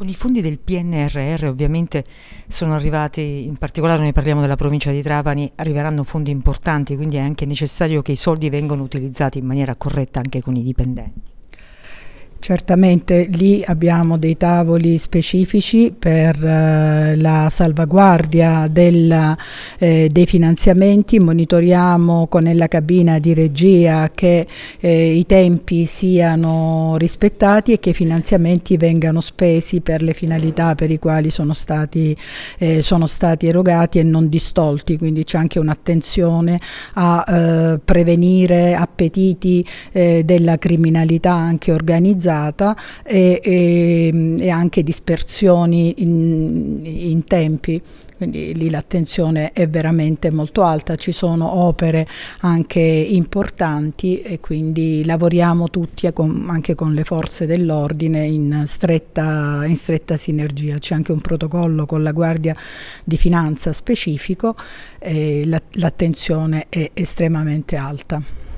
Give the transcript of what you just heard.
Con i fondi del PNRR ovviamente sono arrivati, in particolare noi parliamo della provincia di Trapani, arriveranno fondi importanti, quindi è anche necessario che i soldi vengano utilizzati in maniera corretta anche con i dipendenti. Certamente lì abbiamo dei tavoli specifici per eh, la salvaguardia del, eh, dei finanziamenti, monitoriamo con nella cabina di regia che eh, i tempi siano rispettati e che i finanziamenti vengano spesi per le finalità per i quali sono stati, eh, sono stati erogati e non distolti, quindi c'è anche un'attenzione a eh, prevenire appetiti eh, della criminalità anche organizzata organizzata e, e, e anche dispersioni in, in tempi quindi lì l'attenzione è veramente molto alta, ci sono opere anche importanti e quindi lavoriamo tutti anche con le forze dell'ordine in stretta, in stretta sinergia, c'è anche un protocollo con la Guardia di Finanza specifico, eh, l'attenzione è estremamente alta.